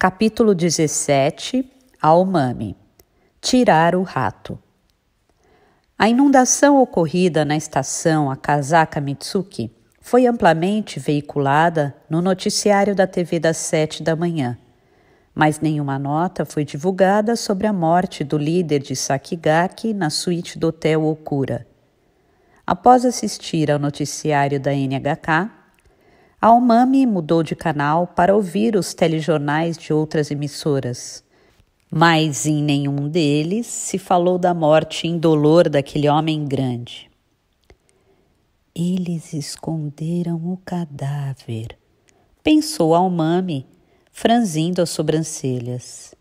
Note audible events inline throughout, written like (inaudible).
Capítulo 17 Almame Tirar o rato. A inundação ocorrida na estação Akazaka Mitsuki foi amplamente veiculada no noticiário da TV das sete da manhã, mas nenhuma nota foi divulgada sobre a morte do líder de Sakigaki na suíte do Hotel Okura. Após assistir ao noticiário da NHK, a Umami mudou de canal para ouvir os telejornais de outras emissoras. Mas em nenhum deles se falou da morte indolor daquele homem grande. Eles esconderam o cadáver, pensou a Umami, franzindo as sobrancelhas.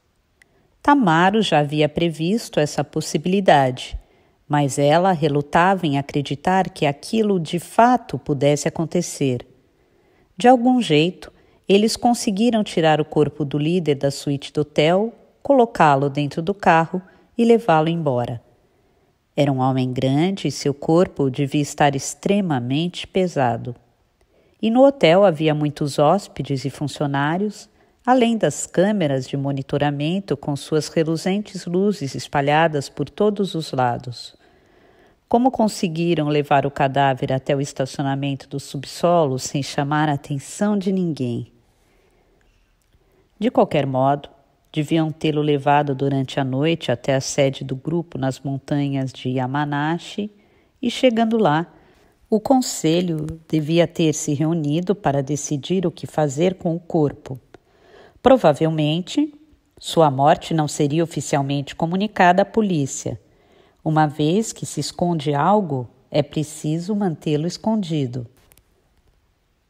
Tamaro já havia previsto essa possibilidade, mas ela relutava em acreditar que aquilo de fato pudesse acontecer. De algum jeito, eles conseguiram tirar o corpo do líder da suíte do hotel, colocá-lo dentro do carro e levá-lo embora. Era um homem grande e seu corpo devia estar extremamente pesado. E no hotel havia muitos hóspedes e funcionários, além das câmeras de monitoramento com suas reluzentes luzes espalhadas por todos os lados. Como conseguiram levar o cadáver até o estacionamento do subsolo sem chamar a atenção de ninguém? De qualquer modo, deviam tê-lo levado durante a noite até a sede do grupo nas montanhas de Yamanashi e, chegando lá, o conselho devia ter se reunido para decidir o que fazer com o corpo. Provavelmente, sua morte não seria oficialmente comunicada à polícia, uma vez que se esconde algo, é preciso mantê-lo escondido.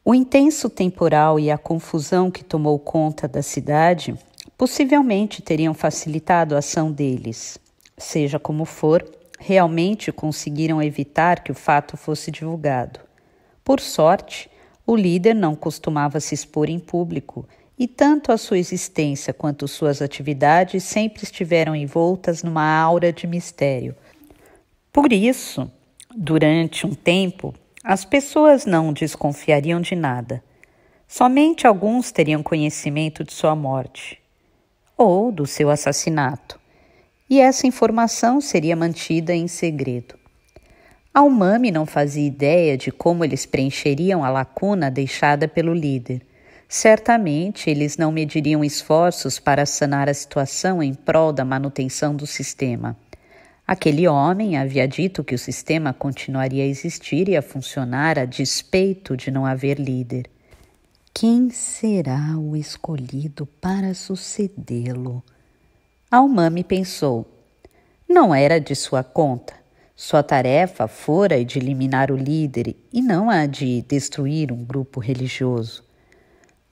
O intenso temporal e a confusão que tomou conta da cidade possivelmente teriam facilitado a ação deles. Seja como for, realmente conseguiram evitar que o fato fosse divulgado. Por sorte, o líder não costumava se expor em público e tanto a sua existência quanto suas atividades sempre estiveram envoltas numa aura de mistério, por isso, durante um tempo, as pessoas não desconfiariam de nada. Somente alguns teriam conhecimento de sua morte ou do seu assassinato, e essa informação seria mantida em segredo. umami não fazia ideia de como eles preencheriam a lacuna deixada pelo líder. Certamente eles não mediriam esforços para sanar a situação em prol da manutenção do sistema. Aquele homem havia dito que o sistema continuaria a existir e a funcionar a despeito de não haver líder. Quem será o escolhido para sucedê-lo? Almami pensou. Não era de sua conta. Sua tarefa fora a é de eliminar o líder e não a de destruir um grupo religioso.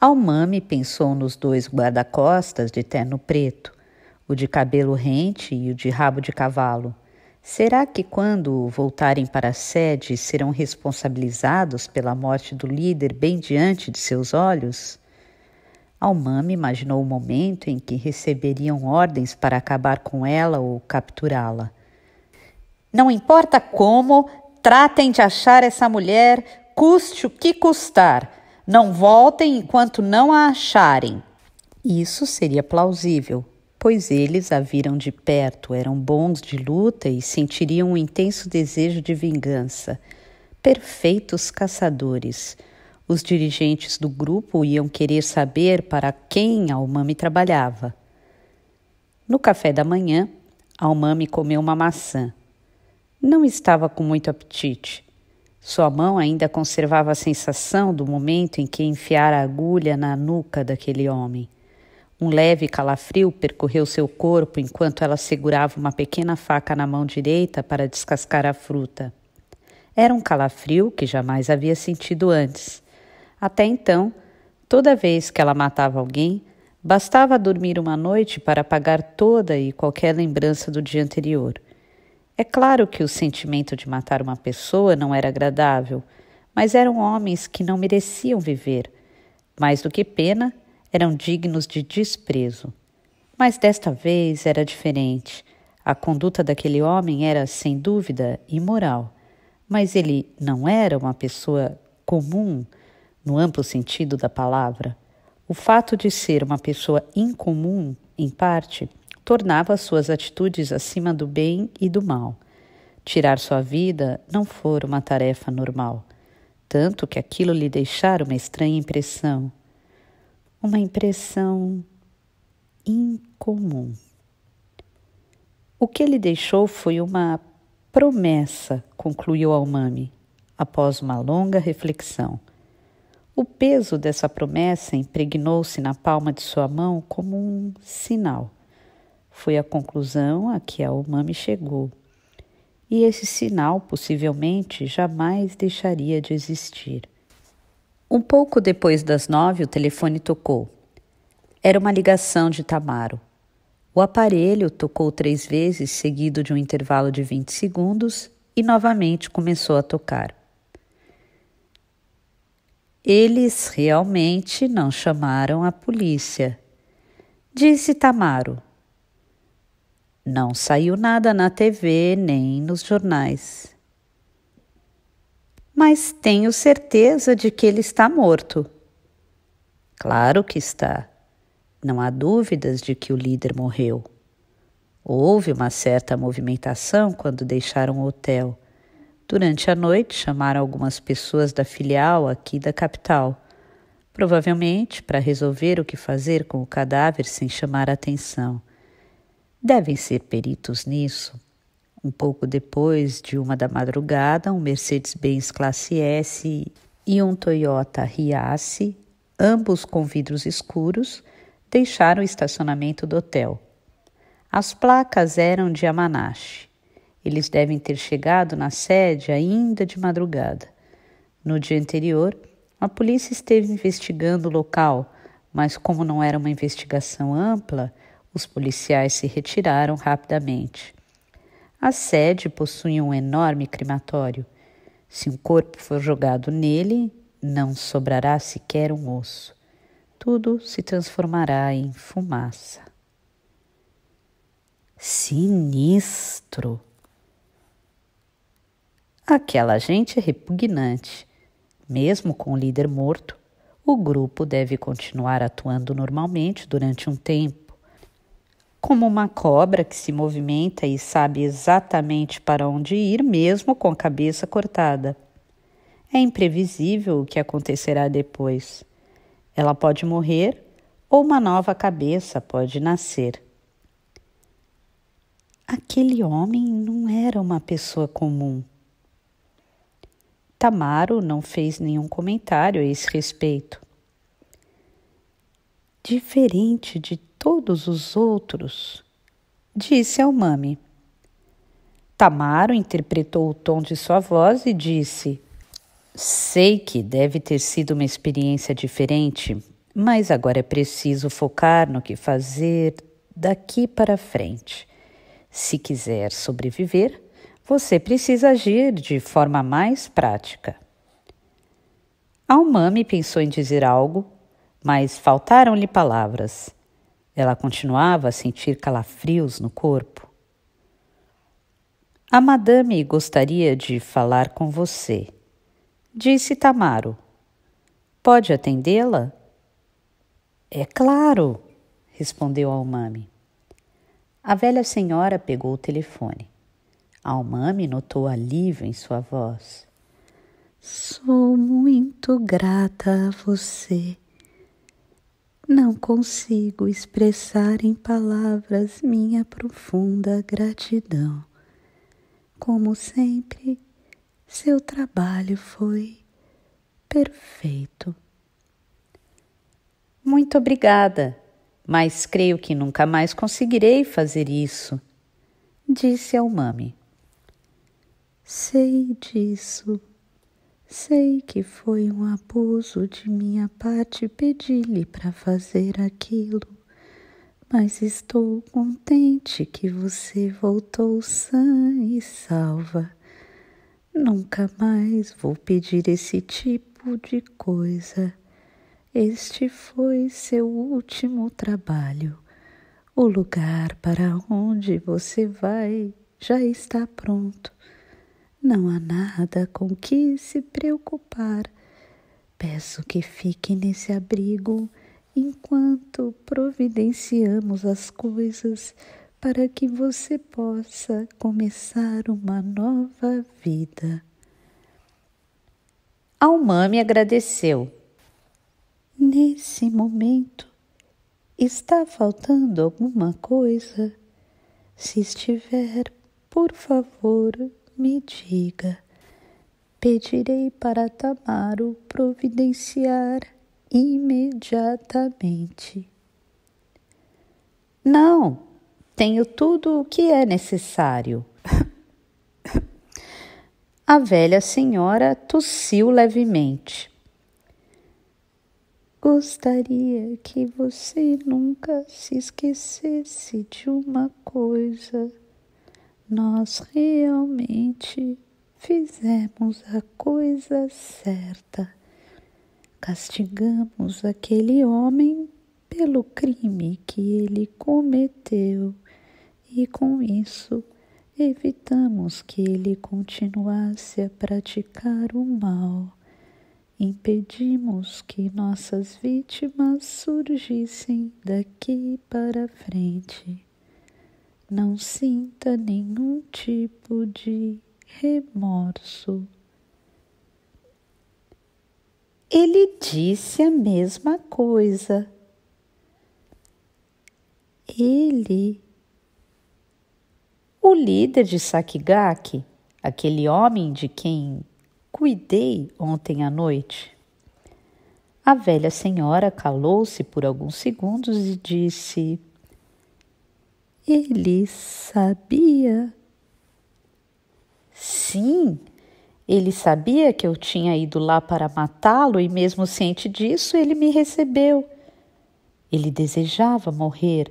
Almami pensou nos dois guarda-costas de terno preto o de cabelo rente e o de rabo de cavalo. Será que, quando voltarem para a sede, serão responsabilizados pela morte do líder bem diante de seus olhos? Almame imaginou o momento em que receberiam ordens para acabar com ela ou capturá-la. Não importa como, tratem de achar essa mulher, custe o que custar. Não voltem enquanto não a acharem. Isso seria plausível, pois eles a viram de perto, eram bons de luta e sentiriam um intenso desejo de vingança. Perfeitos caçadores. Os dirigentes do grupo iam querer saber para quem Almami trabalhava. No café da manhã, Almami comeu uma maçã. Não estava com muito apetite. Sua mão ainda conservava a sensação do momento em que enfiara a agulha na nuca daquele homem. Um leve calafrio percorreu seu corpo enquanto ela segurava uma pequena faca na mão direita para descascar a fruta. Era um calafrio que jamais havia sentido antes. Até então, toda vez que ela matava alguém, bastava dormir uma noite para apagar toda e qualquer lembrança do dia anterior. É claro que o sentimento de matar uma pessoa não era agradável, mas eram homens que não mereciam viver. Mais do que pena, eram dignos de desprezo. Mas desta vez era diferente. A conduta daquele homem era, sem dúvida, imoral, mas ele não era uma pessoa comum, no amplo sentido da palavra. O fato de ser uma pessoa incomum, em parte, tornava suas atitudes acima do bem e do mal. Tirar sua vida não fora uma tarefa normal, tanto que aquilo lhe deixara uma estranha impressão uma impressão incomum. O que ele deixou foi uma promessa, concluiu Almami, após uma longa reflexão. O peso dessa promessa impregnou-se na palma de sua mão como um sinal. Foi a conclusão a que a Almami chegou. E esse sinal possivelmente jamais deixaria de existir. Um pouco depois das nove, o telefone tocou. Era uma ligação de Tamaro. O aparelho tocou três vezes, seguido de um intervalo de 20 segundos, e novamente começou a tocar. Eles realmente não chamaram a polícia, disse Tamaro. Não saiu nada na TV nem nos jornais mas tenho certeza de que ele está morto. Claro que está. Não há dúvidas de que o líder morreu. Houve uma certa movimentação quando deixaram o hotel. Durante a noite, chamaram algumas pessoas da filial aqui da capital, provavelmente para resolver o que fazer com o cadáver sem chamar a atenção. Devem ser peritos nisso. Um pouco depois de uma da madrugada, um Mercedes-Benz Classe S e um Toyota Hiace, ambos com vidros escuros, deixaram o estacionamento do hotel. As placas eram de Amanache. Eles devem ter chegado na sede ainda de madrugada. No dia anterior, a polícia esteve investigando o local, mas como não era uma investigação ampla, os policiais se retiraram rapidamente. A sede possui um enorme crematório. Se um corpo for jogado nele, não sobrará sequer um osso. Tudo se transformará em fumaça. Sinistro! Aquela gente é repugnante. Mesmo com o líder morto, o grupo deve continuar atuando normalmente durante um tempo como uma cobra que se movimenta e sabe exatamente para onde ir, mesmo com a cabeça cortada. É imprevisível o que acontecerá depois. Ela pode morrer ou uma nova cabeça pode nascer. Aquele homem não era uma pessoa comum. Tamaro não fez nenhum comentário a esse respeito. Diferente de todos os outros, disse ao mami. Tamaro interpretou o tom de sua voz e disse: Sei que deve ter sido uma experiência diferente, mas agora é preciso focar no que fazer daqui para frente. Se quiser sobreviver, você precisa agir de forma mais prática. Almame pensou em dizer algo, mas faltaram-lhe palavras. Ela continuava a sentir calafrios no corpo. A madame gostaria de falar com você, disse Tamaro. Pode atendê-la? É claro, respondeu Almame. A velha senhora pegou o telefone. Almame notou alívio em sua voz. Sou muito grata a você, não consigo expressar em palavras minha profunda gratidão. Como sempre, seu trabalho foi perfeito. Muito obrigada, mas creio que nunca mais conseguirei fazer isso, disse ao mame. Sei disso. Sei que foi um abuso de minha parte pedir-lhe para fazer aquilo, mas estou contente que você voltou sã e salva. Nunca mais vou pedir esse tipo de coisa. Este foi seu último trabalho. O lugar para onde você vai já está pronto. Não há nada com que se preocupar. Peço que fique nesse abrigo enquanto providenciamos as coisas para que você possa começar uma nova vida. me agradeceu. Nesse momento, está faltando alguma coisa? Se estiver, por favor, me diga. Pedirei para Tamaro providenciar imediatamente. Não, tenho tudo o que é necessário. (laughs) A velha senhora tossiu levemente. Gostaria que você nunca se esquecesse de uma coisa nós realmente fizemos a coisa certa. Castigamos aquele homem pelo crime que ele cometeu e com isso evitamos que ele continuasse a praticar o mal. Impedimos que nossas vítimas surgissem daqui para frente. Não sinta nenhum tipo de remorso. Ele disse a mesma coisa. Ele, o líder de Sakigaki, aquele homem de quem cuidei ontem à noite. A velha senhora calou-se por alguns segundos e disse: ele sabia. Sim, ele sabia que eu tinha ido lá para matá-lo e, mesmo ciente disso, ele me recebeu. Ele desejava morrer.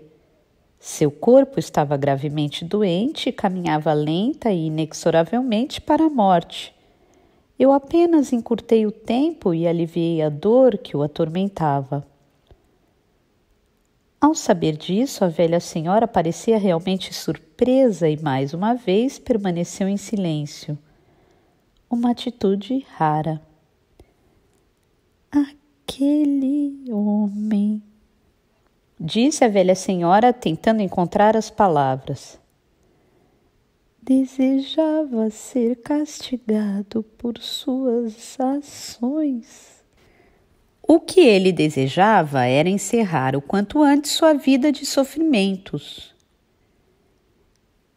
Seu corpo estava gravemente doente e caminhava lenta e inexoravelmente para a morte. Eu apenas encurtei o tempo e aliviei a dor que o atormentava. Ao saber disso, a velha senhora parecia realmente surpresa e mais uma vez permaneceu em silêncio. Uma atitude rara. Aquele homem, disse a velha senhora, tentando encontrar as palavras. Desejava ser castigado por suas ações. O que ele desejava era encerrar o quanto antes sua vida de sofrimentos.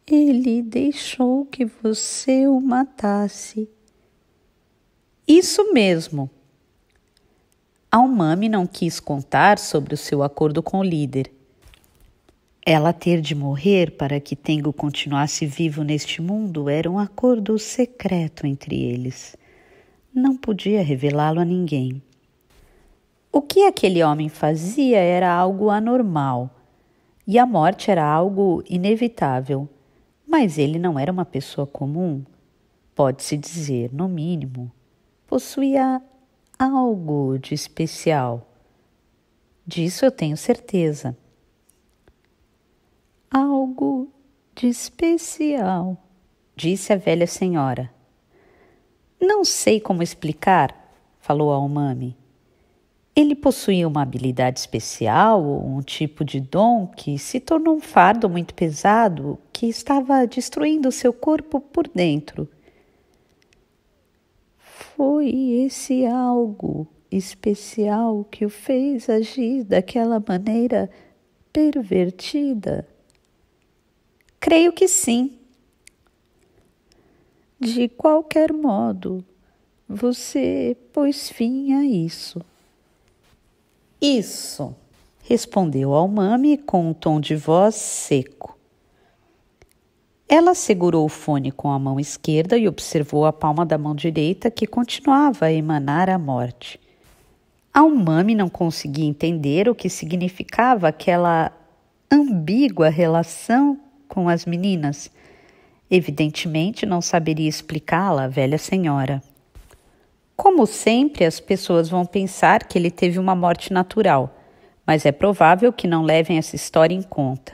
Ele deixou que você o matasse. Isso mesmo. Almame não quis contar sobre o seu acordo com o líder. Ela ter de morrer para que Tengo continuasse vivo neste mundo era um acordo secreto entre eles. Não podia revelá-lo a ninguém. O que aquele homem fazia era algo anormal e a morte era algo inevitável. Mas ele não era uma pessoa comum, pode-se dizer, no mínimo. Possuía algo de especial. Disso eu tenho certeza. Algo de especial, disse a velha senhora. Não sei como explicar, falou a Umami. Ele possuía uma habilidade especial ou um tipo de dom que se tornou um fardo muito pesado que estava destruindo seu corpo por dentro. Foi esse algo especial que o fez agir daquela maneira pervertida? Creio que sim. De qualquer modo, você pôs fim a isso. Isso, respondeu mami com um tom de voz seco. Ela segurou o fone com a mão esquerda e observou a palma da mão direita que continuava a emanar a morte. Almame não conseguia entender o que significava aquela ambígua relação com as meninas. Evidentemente não saberia explicá-la a velha senhora. Como sempre, as pessoas vão pensar que ele teve uma morte natural, mas é provável que não levem essa história em conta.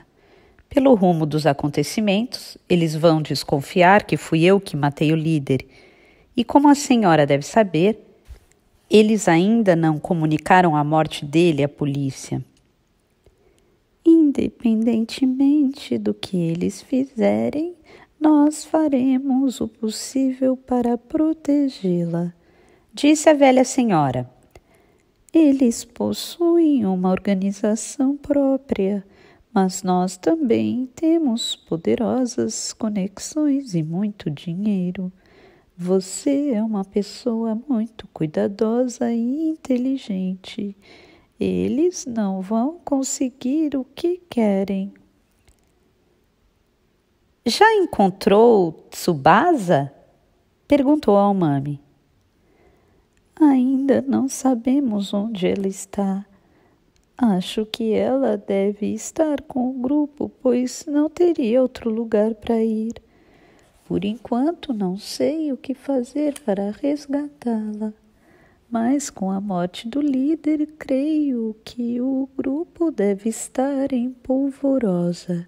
Pelo rumo dos acontecimentos, eles vão desconfiar que fui eu que matei o líder. E como a senhora deve saber, eles ainda não comunicaram a morte dele à polícia. Independentemente do que eles fizerem, nós faremos o possível para protegê-la. Disse a velha senhora: Eles possuem uma organização própria, mas nós também temos poderosas conexões e muito dinheiro. Você é uma pessoa muito cuidadosa e inteligente. Eles não vão conseguir o que querem. Já encontrou Tsubasa? perguntou ao Mami. Ainda não sabemos onde ela está. Acho que ela deve estar com o grupo, pois não teria outro lugar para ir. Por enquanto, não sei o que fazer para resgatá-la. Mas com a morte do líder, creio que o grupo deve estar em polvorosa.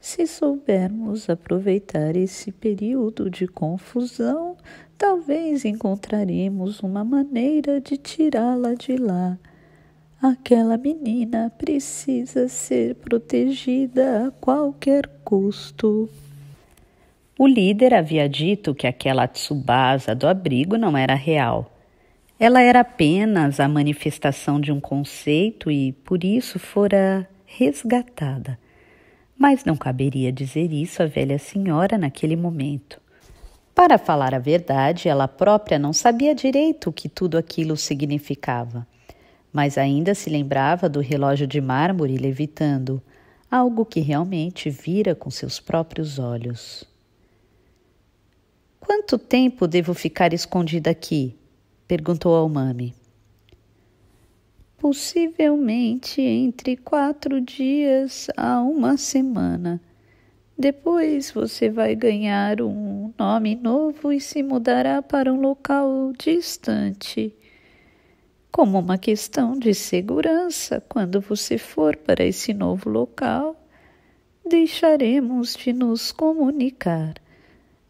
Se soubermos aproveitar esse período de confusão, Talvez encontraremos uma maneira de tirá-la de lá. Aquela menina precisa ser protegida a qualquer custo. O líder havia dito que aquela Tsubasa do abrigo não era real. Ela era apenas a manifestação de um conceito e, por isso, fora resgatada. Mas não caberia dizer isso à velha senhora naquele momento. Para falar a verdade, ela própria não sabia direito o que tudo aquilo significava, mas ainda se lembrava do relógio de mármore levitando, algo que realmente vira com seus próprios olhos. Quanto tempo devo ficar escondida aqui? perguntou ao mami. Possivelmente entre quatro dias a uma semana depois você vai ganhar um nome novo e se mudará para um local distante. Como uma questão de segurança, quando você for para esse novo local, deixaremos de nos comunicar.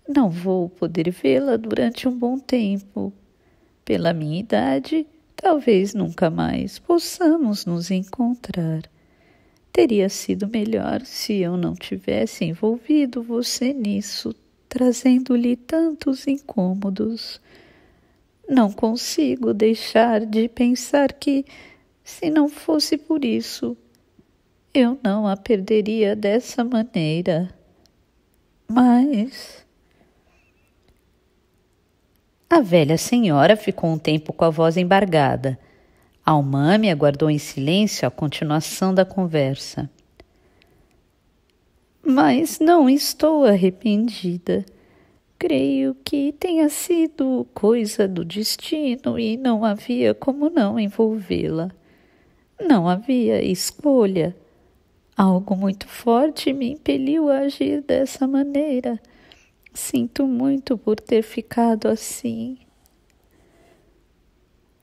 Não vou poder vê-la durante um bom tempo. Pela minha idade, talvez nunca mais possamos nos encontrar. Teria sido melhor se eu não tivesse envolvido você nisso, trazendo-lhe tantos incômodos. Não consigo deixar de pensar que, se não fosse por isso, eu não a perderia dessa maneira. Mas. A velha senhora ficou um tempo com a voz embargada. Almame aguardou em silêncio a continuação da conversa. Mas não estou arrependida. Creio que tenha sido coisa do destino e não havia como não envolvê-la. Não havia escolha. Algo muito forte me impeliu a agir dessa maneira. Sinto muito por ter ficado assim.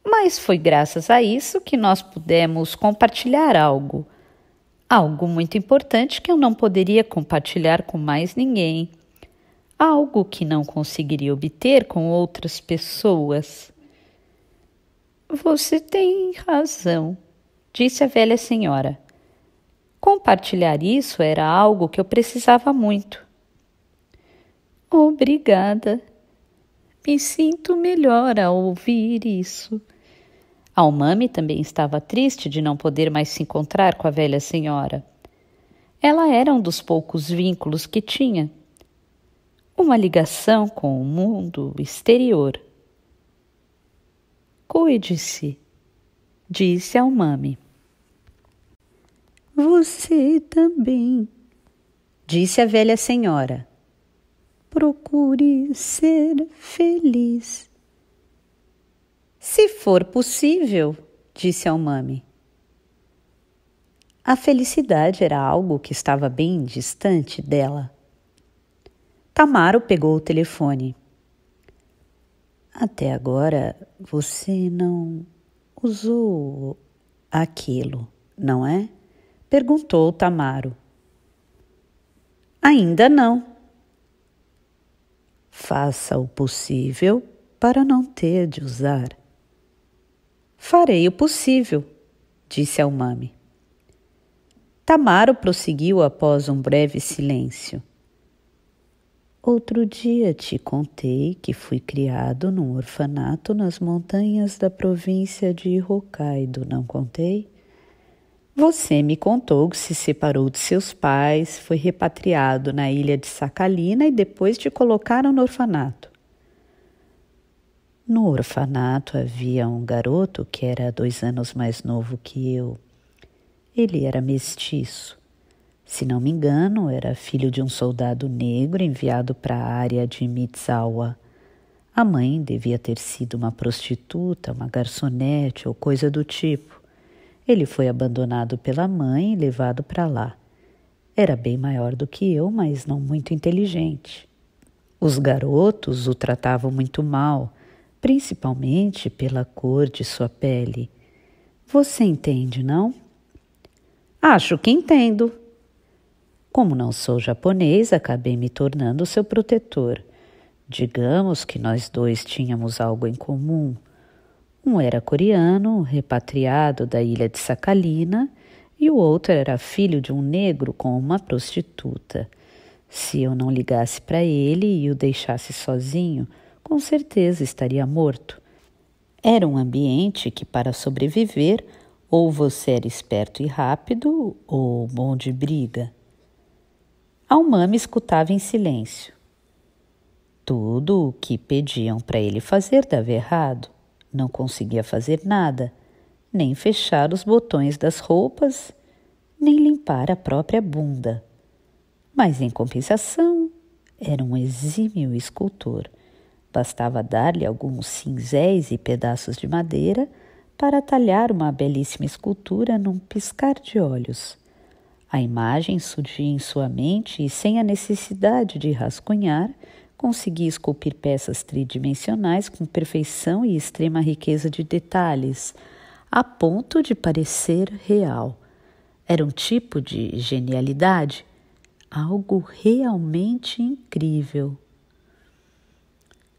Mas foi graças a isso que nós pudemos compartilhar algo. Algo muito importante que eu não poderia compartilhar com mais ninguém. Algo que não conseguiria obter com outras pessoas. Você tem razão, disse a velha senhora. Compartilhar isso era algo que eu precisava muito. Obrigada, me sinto melhor ao ouvir isso. Almame também estava triste de não poder mais se encontrar com a velha senhora. Ela era um dos poucos vínculos que tinha. Uma ligação com o mundo exterior. Cuide-se, disse Almame. Você também, disse a velha senhora procure ser feliz. Se for possível, disse ao mami. A felicidade era algo que estava bem distante dela. Tamaro pegou o telefone. Até agora você não usou aquilo, não é? Perguntou Tamaro. Ainda não, Faça o possível para não ter de usar. Farei o possível, disse Almame. Tamaro prosseguiu após um breve silêncio. Outro dia te contei que fui criado num orfanato nas montanhas da província de Hokkaido, não contei? Você me contou que se separou de seus pais, foi repatriado na ilha de Sacalina e depois te colocaram no orfanato. No orfanato havia um garoto que era dois anos mais novo que eu. Ele era mestiço. Se não me engano, era filho de um soldado negro enviado para a área de Mitsawa. A mãe devia ter sido uma prostituta, uma garçonete ou coisa do tipo. Ele foi abandonado pela mãe e levado para lá. Era bem maior do que eu, mas não muito inteligente. Os garotos o tratavam muito mal, principalmente pela cor de sua pele. Você entende, não? Acho que entendo. Como não sou japonês, acabei me tornando seu protetor. Digamos que nós dois tínhamos algo em comum. Um era coreano, repatriado da ilha de Sacalina, e o outro era filho de um negro com uma prostituta. Se eu não ligasse para ele e o deixasse sozinho, com certeza estaria morto. Era um ambiente que, para sobreviver, ou você era esperto e rápido, ou bom de briga. Almame escutava em silêncio. Tudo o que pediam para ele fazer dava errado. Não conseguia fazer nada, nem fechar os botões das roupas, nem limpar a própria bunda. Mas, em compensação, era um exímio escultor. Bastava dar-lhe alguns cinzéis e pedaços de madeira para talhar uma belíssima escultura num piscar de olhos. A imagem surgia em sua mente e, sem a necessidade de rascunhar, Consegui esculpir peças tridimensionais com perfeição e extrema riqueza de detalhes, a ponto de parecer real. Era um tipo de genialidade, algo realmente incrível.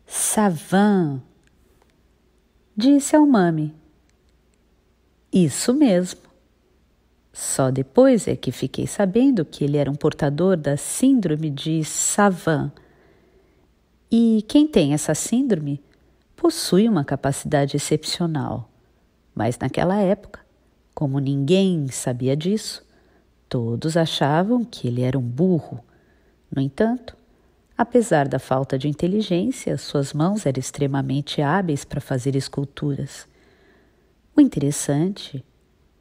Savan, disse ao mami. Isso mesmo. Só depois é que fiquei sabendo que ele era um portador da síndrome de Savan e quem tem essa síndrome possui uma capacidade excepcional. Mas naquela época, como ninguém sabia disso, todos achavam que ele era um burro. No entanto, apesar da falta de inteligência, suas mãos eram extremamente hábeis para fazer esculturas. O interessante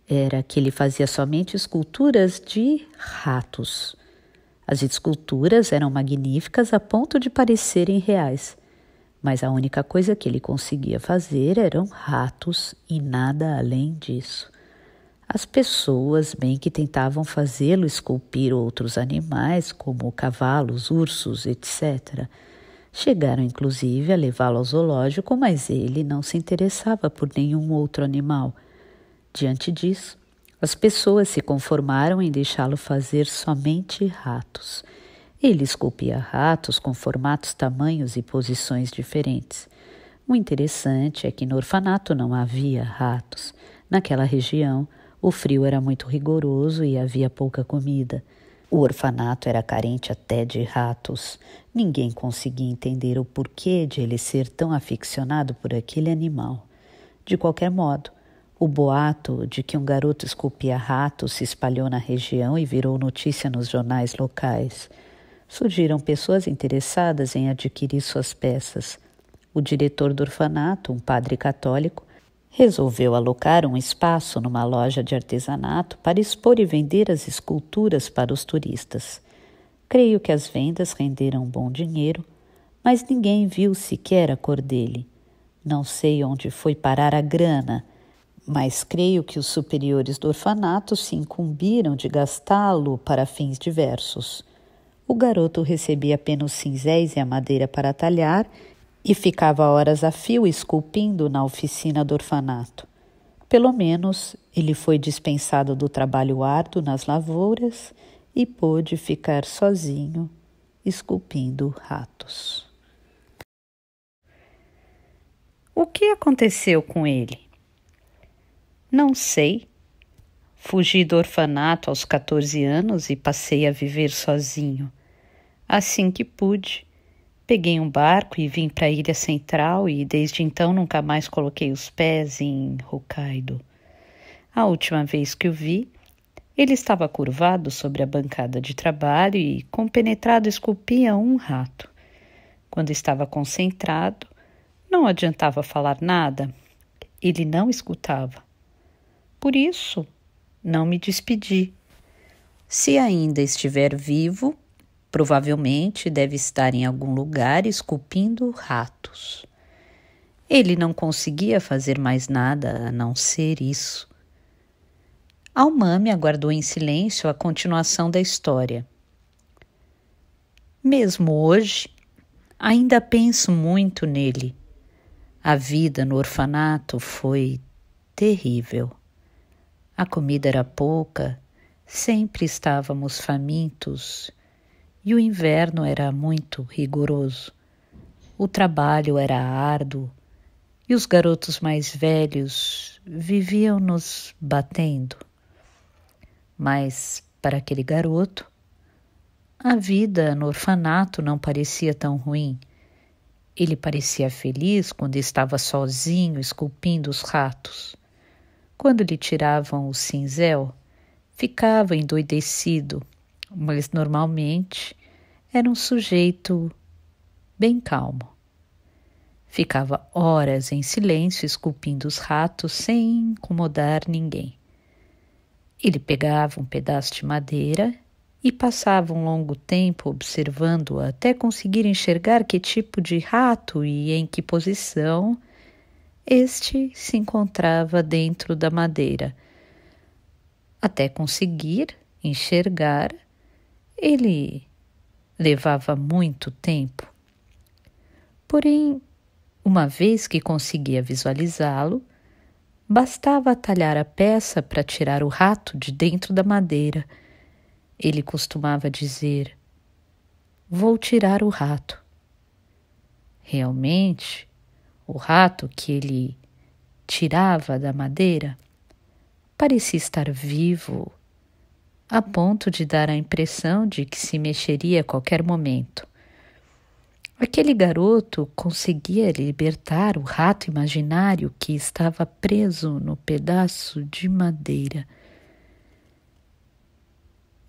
era que ele fazia somente esculturas de ratos. As esculturas eram magníficas a ponto de parecerem reais, mas a única coisa que ele conseguia fazer eram ratos e nada além disso. As pessoas, bem que tentavam fazê-lo esculpir outros animais, como cavalos, ursos, etc., chegaram inclusive a levá-lo ao zoológico, mas ele não se interessava por nenhum outro animal. Diante disso, as pessoas se conformaram em deixá-lo fazer somente ratos. Ele esculpia ratos com formatos, tamanhos e posições diferentes. O interessante é que no orfanato não havia ratos. Naquela região, o frio era muito rigoroso e havia pouca comida. O orfanato era carente até de ratos. Ninguém conseguia entender o porquê de ele ser tão aficionado por aquele animal. De qualquer modo, o boato de que um garoto esculpia ratos se espalhou na região e virou notícia nos jornais locais. Surgiram pessoas interessadas em adquirir suas peças. O diretor do orfanato, um padre católico, resolveu alocar um espaço numa loja de artesanato para expor e vender as esculturas para os turistas. Creio que as vendas renderam bom dinheiro, mas ninguém viu sequer a cor dele. Não sei onde foi parar a grana mas creio que os superiores do orfanato se incumbiram de gastá-lo para fins diversos. O garoto recebia apenas cinzéis e a madeira para talhar e ficava horas a fio esculpindo na oficina do orfanato. Pelo menos ele foi dispensado do trabalho árduo nas lavouras e pôde ficar sozinho esculpindo ratos. O que aconteceu com ele? Não sei. Fugi do orfanato aos 14 anos e passei a viver sozinho. Assim que pude, peguei um barco e vim para a ilha central e desde então nunca mais coloquei os pés em Hokkaido. A última vez que o vi, ele estava curvado sobre a bancada de trabalho e, compenetrado, esculpia um rato. Quando estava concentrado, não adiantava falar nada. Ele não escutava. Por isso, não me despedi. Se ainda estiver vivo, provavelmente deve estar em algum lugar esculpindo ratos. Ele não conseguia fazer mais nada a não ser isso. Almame aguardou em silêncio a continuação da história. Mesmo hoje, ainda penso muito nele. A vida no orfanato foi terrível. A comida era pouca, sempre estávamos famintos e o inverno era muito rigoroso. O trabalho era árduo e os garotos mais velhos viviam nos batendo. Mas para aquele garoto, a vida no orfanato não parecia tão ruim. Ele parecia feliz quando estava sozinho esculpindo os ratos. Quando lhe tiravam o cinzel, ficava endoidecido, mas normalmente era um sujeito bem calmo. Ficava horas em silêncio esculpindo os ratos sem incomodar ninguém. Ele pegava um pedaço de madeira e passava um longo tempo observando até conseguir enxergar que tipo de rato e em que posição este se encontrava dentro da madeira. Até conseguir enxergar, ele levava muito tempo. Porém, uma vez que conseguia visualizá-lo, bastava talhar a peça para tirar o rato de dentro da madeira. Ele costumava dizer: Vou tirar o rato. Realmente, o rato que ele tirava da madeira parecia estar vivo, a ponto de dar a impressão de que se mexeria a qualquer momento. Aquele garoto conseguia libertar o rato imaginário que estava preso no pedaço de madeira.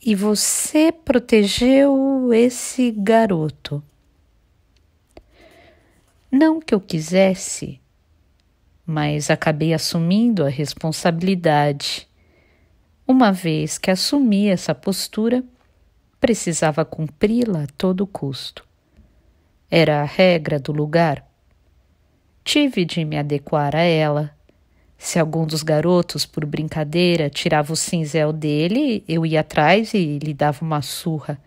E você protegeu esse garoto. Não que eu quisesse, mas acabei assumindo a responsabilidade. Uma vez que assumi essa postura, precisava cumpri-la a todo custo. Era a regra do lugar. Tive de me adequar a ela. Se algum dos garotos, por brincadeira, tirava o cinzel dele, eu ia atrás e lhe dava uma surra.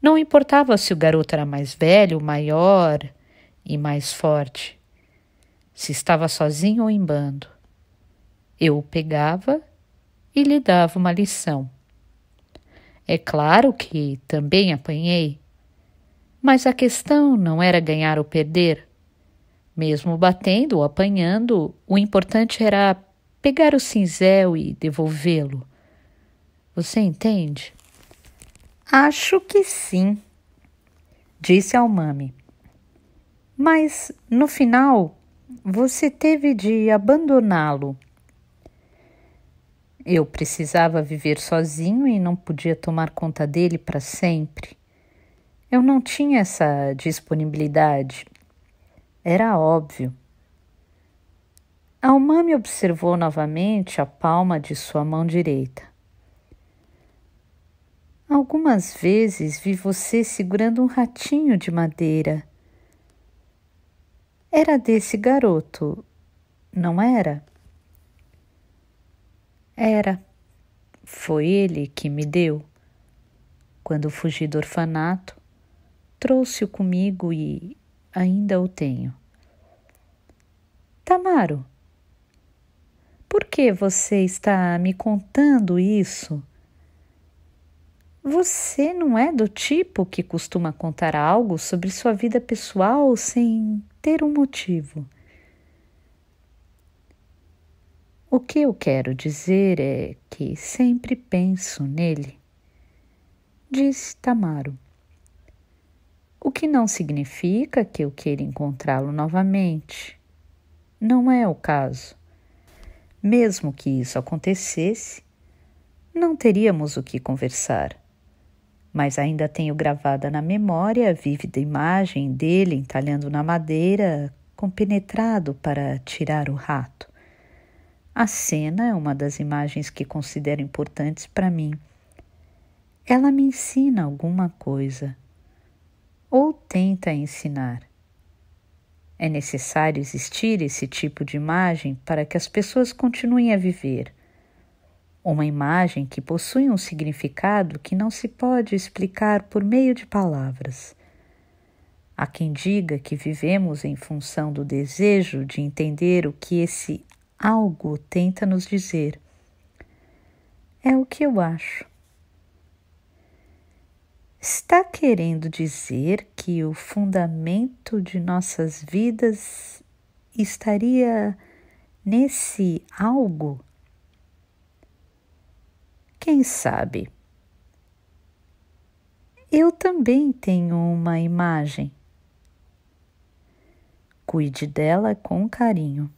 Não importava se o garoto era mais velho, maior, e mais forte. Se estava sozinho ou em bando, eu o pegava e lhe dava uma lição. É claro que também apanhei, mas a questão não era ganhar ou perder. Mesmo batendo ou apanhando, o importante era pegar o cinzel e devolvê-lo. Você entende? Acho que sim, disse mame mas no final você teve de abandoná-lo. Eu precisava viver sozinho e não podia tomar conta dele para sempre. Eu não tinha essa disponibilidade. Era óbvio. A Umami observou novamente a palma de sua mão direita. Algumas vezes vi você segurando um ratinho de madeira era desse garoto, não era? Era. Foi ele que me deu. Quando fugi do orfanato, trouxe-o comigo e ainda o tenho. Tamaro, por que você está me contando isso? Você não é do tipo que costuma contar algo sobre sua vida pessoal sem ter um motivo. O que eu quero dizer é que sempre penso nele, disse Tamaro. O que não significa que eu queira encontrá-lo novamente. Não é o caso. Mesmo que isso acontecesse, não teríamos o que conversar mas ainda tenho gravada na memória a vívida imagem dele entalhando na madeira, compenetrado para tirar o rato. A cena é uma das imagens que considero importantes para mim. Ela me ensina alguma coisa, ou tenta ensinar. É necessário existir esse tipo de imagem para que as pessoas continuem a viver uma imagem que possui um significado que não se pode explicar por meio de palavras. Há quem diga que vivemos em função do desejo de entender o que esse algo tenta nos dizer. É o que eu acho. Está querendo dizer que o fundamento de nossas vidas estaria nesse algo? Quem sabe? Eu também tenho uma imagem. Cuide dela com carinho.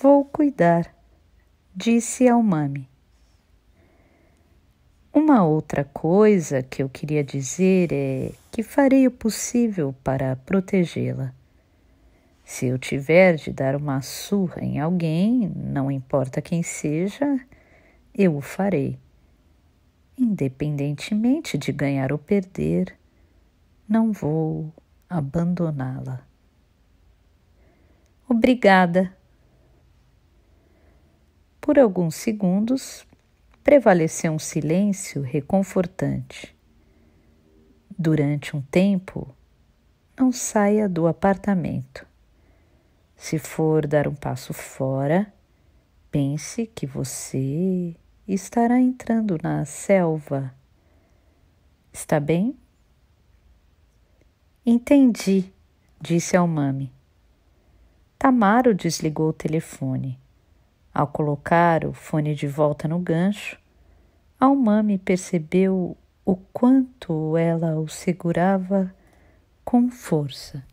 Vou cuidar, disse mami. Uma outra coisa que eu queria dizer é que farei o possível para protegê-la. Se eu tiver de dar uma surra em alguém, não importa quem seja, eu o farei. Independentemente de ganhar ou perder, não vou abandoná-la. Obrigada. Por alguns segundos prevaleceu um silêncio reconfortante. Durante um tempo, não saia do apartamento. Se for dar um passo fora, pense que você estará entrando na selva. Está bem? Entendi, disse Almami. Tamaro desligou o telefone. Ao colocar o fone de volta no gancho, Almami percebeu o quanto ela o segurava com força.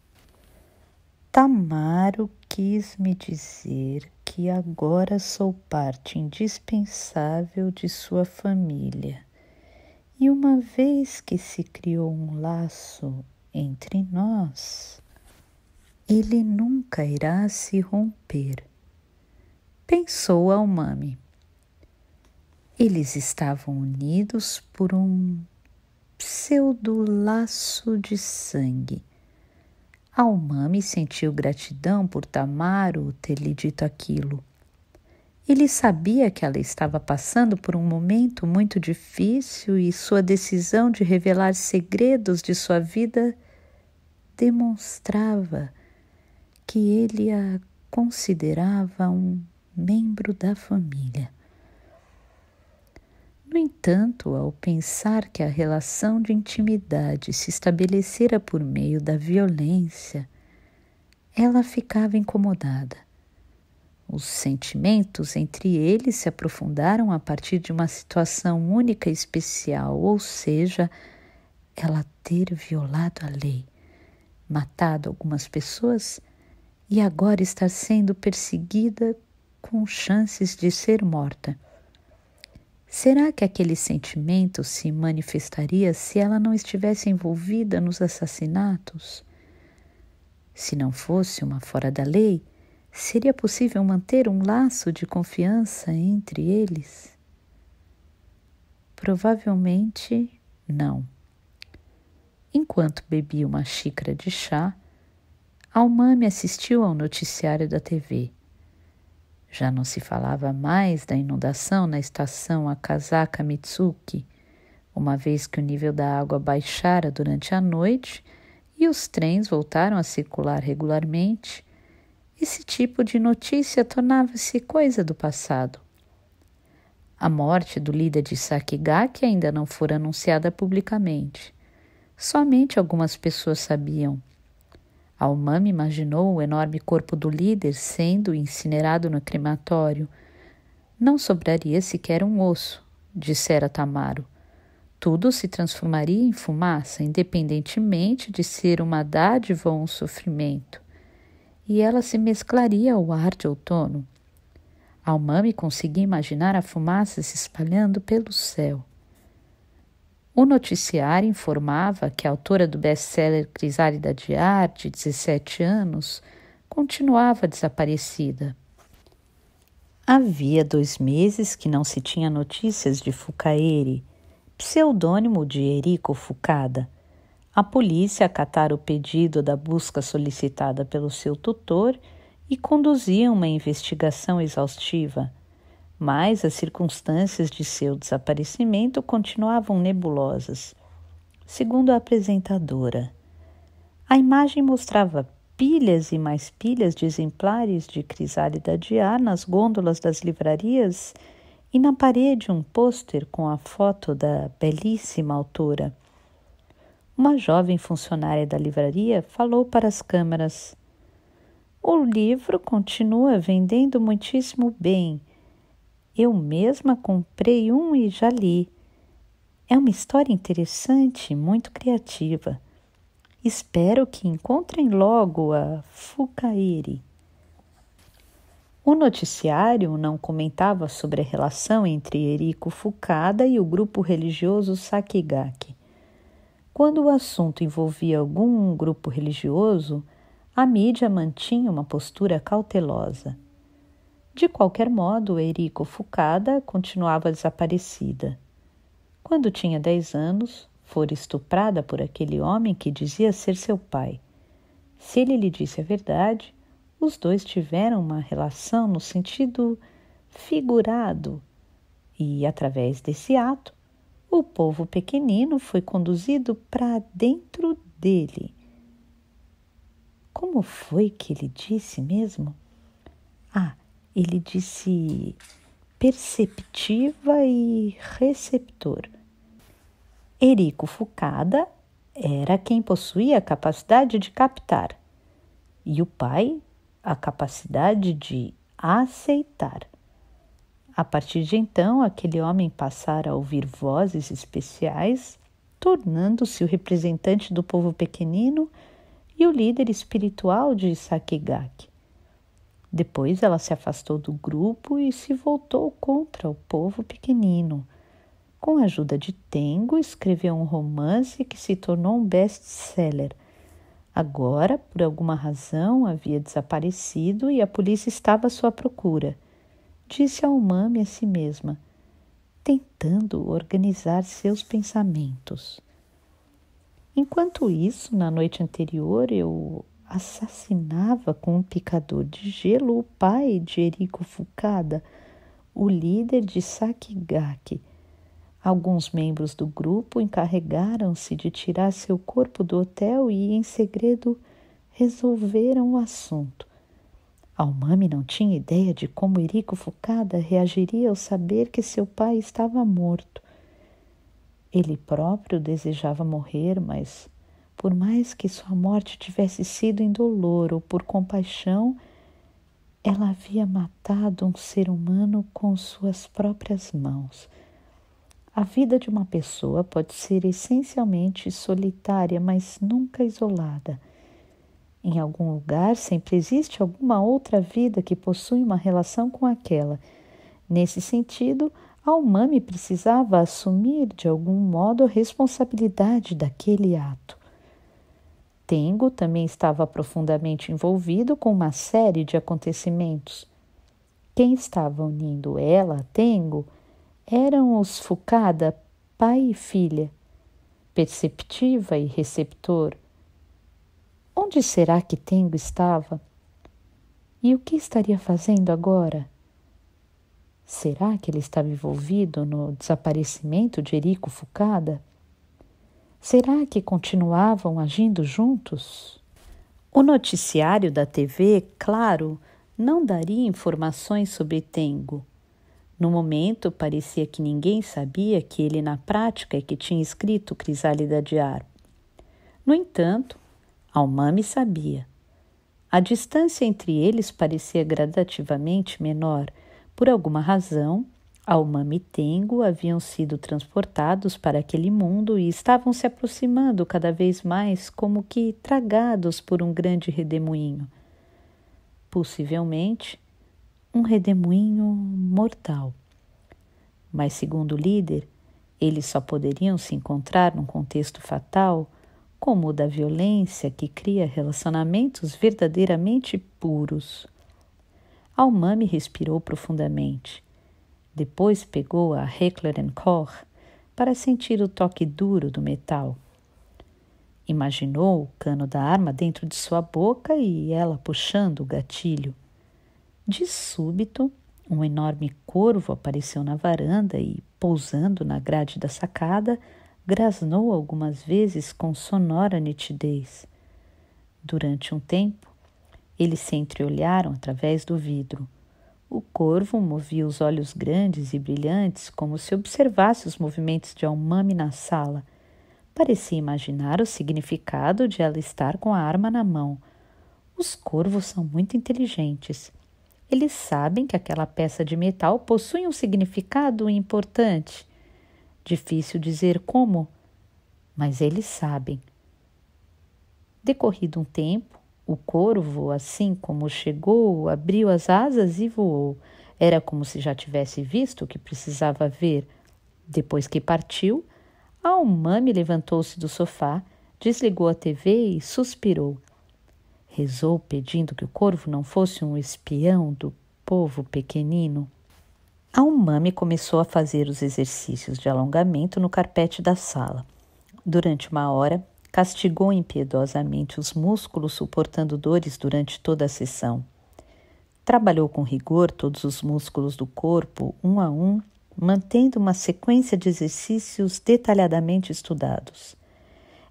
Tamaro quis me dizer que agora sou parte indispensável de sua família. E uma vez que se criou um laço entre nós, ele nunca irá se romper. Pensou mami. Eles estavam unidos por um pseudo laço de sangue Almami sentiu gratidão por Tamaru ter lhe dito aquilo. Ele sabia que ela estava passando por um momento muito difícil e sua decisão de revelar segredos de sua vida demonstrava que ele a considerava um membro da família. No entanto, ao pensar que a relação de intimidade se estabelecera por meio da violência, ela ficava incomodada. Os sentimentos entre eles se aprofundaram a partir de uma situação única e especial, ou seja, ela ter violado a lei, matado algumas pessoas e agora estar sendo perseguida com chances de ser morta. Será que aquele sentimento se manifestaria se ela não estivesse envolvida nos assassinatos? Se não fosse uma fora da lei, seria possível manter um laço de confiança entre eles? Provavelmente não. Enquanto bebia uma xícara de chá, Almame assistiu ao noticiário da TV já não se falava mais da inundação na estação Akasaka Mitsuki, uma vez que o nível da água baixara durante a noite e os trens voltaram a circular regularmente, esse tipo de notícia tornava-se coisa do passado. A morte do líder de Sakigaki ainda não fora anunciada publicamente. Somente algumas pessoas sabiam Almame imaginou o enorme corpo do líder sendo incinerado no crematório. Não sobraria sequer um osso, dissera Tamaro. Tudo se transformaria em fumaça, independentemente de ser uma dádiva ou um sofrimento. E ela se mesclaria ao ar de outono. Almame conseguia imaginar a fumaça se espalhando pelo céu. O noticiário informava que a autora do best-seller Crisálida Arte, de 17 anos, continuava desaparecida. Havia dois meses que não se tinha notícias de Fucaeri, pseudônimo de Erico Fucada. A polícia acatara o pedido da busca solicitada pelo seu tutor e conduzia uma investigação exaustiva mas as circunstâncias de seu desaparecimento continuavam nebulosas. Segundo a apresentadora, a imagem mostrava pilhas e mais pilhas de exemplares de crisálida de ar nas gôndolas das livrarias e na parede um pôster com a foto da belíssima autora. Uma jovem funcionária da livraria falou para as câmeras: O livro continua vendendo muitíssimo bem eu mesma comprei um e já li. É uma história interessante, muito criativa. Espero que encontrem logo a Fukairi. O noticiário não comentava sobre a relação entre Eriko Fukada e o grupo religioso Sakigaki. Quando o assunto envolvia algum grupo religioso, a mídia mantinha uma postura cautelosa. De qualquer modo, Erico Fukada continuava desaparecida. Quando tinha dez anos, fora estuprada por aquele homem que dizia ser seu pai. Se ele lhe disse a verdade, os dois tiveram uma relação no sentido figurado, e através desse ato, o povo pequenino foi conduzido para dentro dele. Como foi que ele disse mesmo? Ah, ele disse perceptiva e receptor. Erico Fucada era quem possuía a capacidade de captar e o pai a capacidade de aceitar. A partir de então, aquele homem passara a ouvir vozes especiais, tornando-se o representante do povo pequenino e o líder espiritual de Sakegaki. Depois ela se afastou do grupo e se voltou contra o povo pequenino. Com a ajuda de Tengo, escreveu um romance que se tornou um best-seller. Agora, por alguma razão, havia desaparecido e a polícia estava à sua procura. Disse a Umami a si mesma, tentando organizar seus pensamentos. Enquanto isso, na noite anterior, eu assassinava com um picador de gelo o pai de Eriko Fukada, o líder de Sakigaki. Alguns membros do grupo encarregaram-se de tirar seu corpo do hotel e, em segredo, resolveram o assunto. Almami não tinha ideia de como Eriko Fukada reagiria ao saber que seu pai estava morto. Ele próprio desejava morrer, mas por mais que sua morte tivesse sido dolor ou por compaixão, ela havia matado um ser humano com suas próprias mãos. A vida de uma pessoa pode ser essencialmente solitária, mas nunca isolada. Em algum lugar sempre existe alguma outra vida que possui uma relação com aquela. Nesse sentido, a Umami precisava assumir de algum modo a responsabilidade daquele ato. Tengo também estava profundamente envolvido com uma série de acontecimentos. Quem estava unindo ela a Tengo eram os Fukada, pai e filha, perceptiva e receptor. Onde será que Tengo estava? E o que estaria fazendo agora? Será que ele estava envolvido no desaparecimento de Eriko Fukada? Será que continuavam agindo juntos? O noticiário da TV, claro, não daria informações sobre Tengo. No momento, parecia que ninguém sabia que ele, na prática, é que tinha escrito Crisálida de Ar. No entanto, Almame sabia. A distância entre eles parecia gradativamente menor. Por alguma razão, ao Mamitengo haviam sido transportados para aquele mundo e estavam se aproximando cada vez mais, como que tragados por um grande redemoinho. Possivelmente, um redemoinho mortal. Mas, segundo o líder, eles só poderiam se encontrar num contexto fatal como o da violência que cria relacionamentos verdadeiramente puros. Almami respirou profundamente. Depois pegou a Heckler Koch para sentir o toque duro do metal. Imaginou o cano da arma dentro de sua boca e ela puxando o gatilho. De súbito, um enorme corvo apareceu na varanda e, pousando na grade da sacada, grasnou algumas vezes com sonora nitidez. Durante um tempo, eles se entreolharam através do vidro. O corvo movia os olhos grandes e brilhantes como se observasse os movimentos de Almame na sala. Parecia imaginar o significado de ela estar com a arma na mão. Os corvos são muito inteligentes. Eles sabem que aquela peça de metal possui um significado importante. Difícil dizer como, mas eles sabem. Decorrido um tempo, o corvo, assim como chegou, abriu as asas e voou. Era como se já tivesse visto o que precisava ver. Depois que partiu, a umami levantou-se do sofá, desligou a TV e suspirou. Rezou pedindo que o corvo não fosse um espião do povo pequenino. A umami começou a fazer os exercícios de alongamento no carpete da sala. Durante uma hora, Castigou impiedosamente os músculos, suportando dores durante toda a sessão. Trabalhou com rigor todos os músculos do corpo, um a um, mantendo uma sequência de exercícios detalhadamente estudados.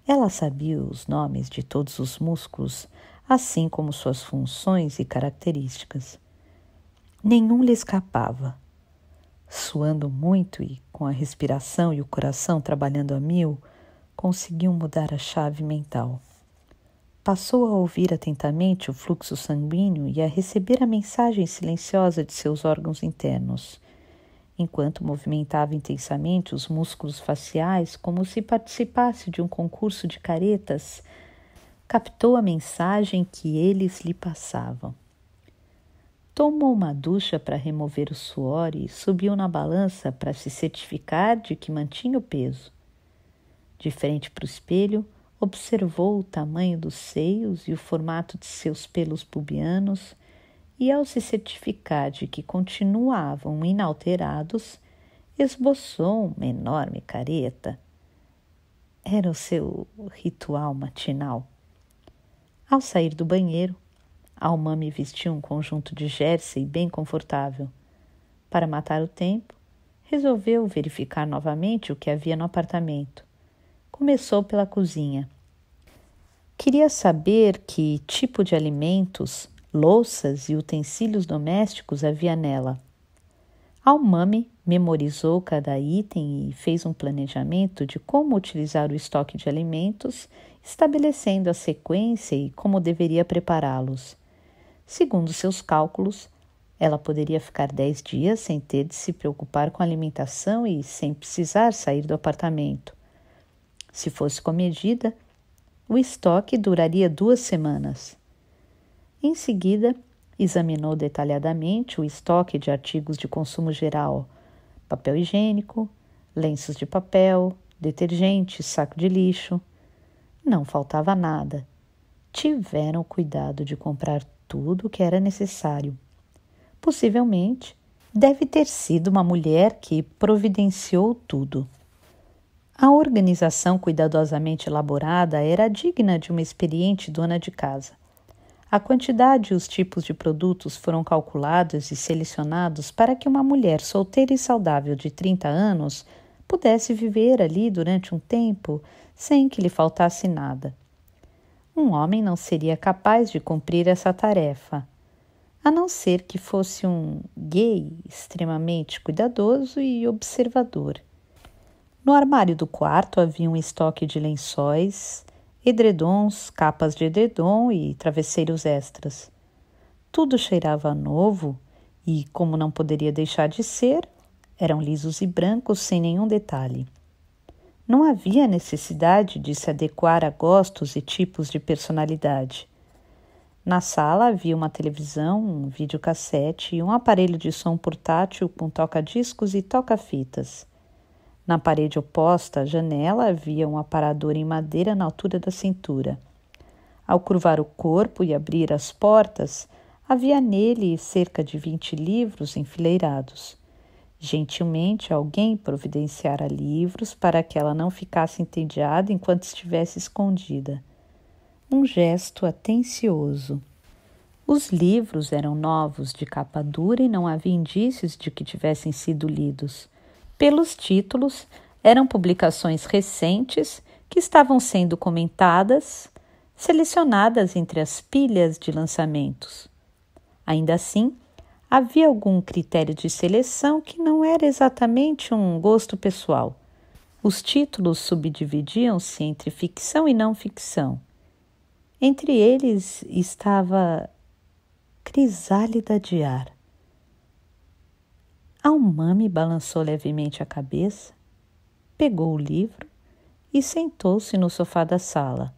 Ela sabia os nomes de todos os músculos, assim como suas funções e características. Nenhum lhe escapava. Suando muito e com a respiração e o coração trabalhando a mil, conseguiu mudar a chave mental. Passou a ouvir atentamente o fluxo sanguíneo e a receber a mensagem silenciosa de seus órgãos internos, enquanto movimentava intensamente os músculos faciais como se participasse de um concurso de caretas. Captou a mensagem que eles lhe passavam. Tomou uma ducha para remover o suor e subiu na balança para se certificar de que mantinha o peso. De frente para o espelho, observou o tamanho dos seios e o formato de seus pelos pubianos, e ao se certificar de que continuavam inalterados, esboçou uma enorme careta. Era o seu ritual matinal. Ao sair do banheiro, Almame vestiu um conjunto de jersey bem confortável. Para matar o tempo, resolveu verificar novamente o que havia no apartamento começou pela cozinha. Queria saber que tipo de alimentos, louças e utensílios domésticos havia nela. Almame memorizou cada item e fez um planejamento de como utilizar o estoque de alimentos, estabelecendo a sequência e como deveria prepará-los. Segundo seus cálculos, ela poderia ficar dez dias sem ter de se preocupar com alimentação e sem precisar sair do apartamento. Se fosse com medida, o estoque duraria duas semanas. Em seguida, examinou detalhadamente o estoque de artigos de consumo geral: papel higiênico, lenços de papel, detergente, saco de lixo. Não faltava nada. Tiveram cuidado de comprar tudo o que era necessário. Possivelmente, deve ter sido uma mulher que providenciou tudo. A organização cuidadosamente elaborada era digna de uma experiente dona de casa. A quantidade e os tipos de produtos foram calculados e selecionados para que uma mulher solteira e saudável de 30 anos pudesse viver ali durante um tempo sem que lhe faltasse nada. Um homem não seria capaz de cumprir essa tarefa, a não ser que fosse um gay extremamente cuidadoso e observador. No armário do quarto havia um estoque de lençóis, edredons, capas de edredom e travesseiros extras. Tudo cheirava a novo e, como não poderia deixar de ser, eram lisos e brancos sem nenhum detalhe. Não havia necessidade de se adequar a gostos e tipos de personalidade. Na sala havia uma televisão, um videocassete e um aparelho de som portátil com toca-discos e toca-fitas. Na parede oposta à janela havia um aparador em madeira na altura da cintura. Ao curvar o corpo e abrir as portas, havia nele cerca de vinte livros enfileirados. Gentilmente alguém providenciara livros para que ela não ficasse entediada enquanto estivesse escondida. Um gesto atencioso. Os livros eram novos, de capa dura, e não havia indícios de que tivessem sido lidos. Pelos títulos, eram publicações recentes que estavam sendo comentadas, selecionadas entre as pilhas de lançamentos. Ainda assim, havia algum critério de seleção que não era exatamente um gosto pessoal. Os títulos subdividiam-se entre ficção e não ficção. Entre eles estava Crisálida de Ar umami balançou levemente a cabeça, pegou o livro e sentou-se no sofá da sala.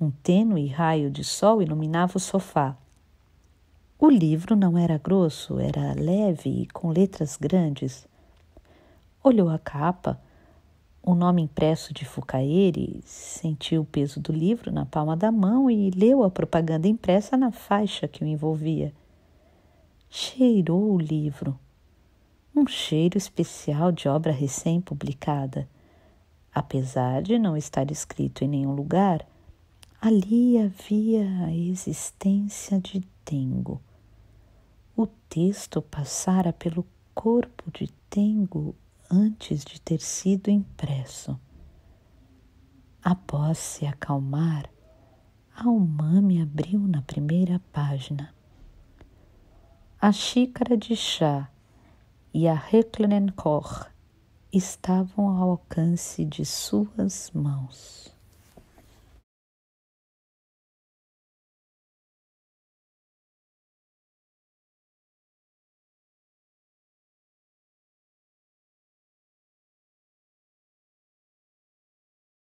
Um tênue raio de sol iluminava o sofá. O livro não era grosso, era leve e com letras grandes. Olhou a capa, o nome impresso de Fucaire, sentiu o peso do livro na palma da mão e leu a propaganda impressa na faixa que o envolvia. Cheirou o livro um cheiro especial de obra recém-publicada. Apesar de não estar escrito em nenhum lugar, ali havia a existência de Tengo. O texto passara pelo corpo de Tengo antes de ter sido impresso. Após se acalmar, a umami abriu na primeira página. A xícara de chá e a Reclanenkor estavam ao alcance de suas mãos.